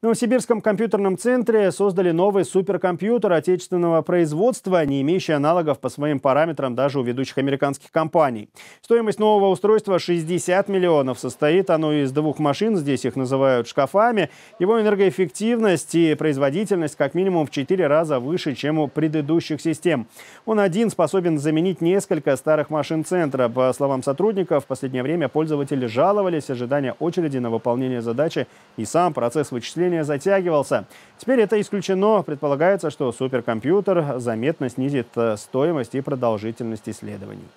В Новосибирском компьютерном центре создали новый суперкомпьютер отечественного производства, не имеющий аналогов по своим параметрам даже у ведущих американских компаний. Стоимость нового устройства 60 миллионов. Состоит оно из двух машин, здесь их называют шкафами. Его энергоэффективность и производительность как минимум в 4 раза выше, чем у предыдущих систем. Он один способен заменить несколько старых машин центра. По словам сотрудников, в последнее время пользователи жаловались, ожидания очереди на выполнение задачи и сам процесс вычисления обновления затягивался. Теперь это исключено. Предполагается, что суперкомпьютер заметно снизит э, стоимость и продолжительность исследований.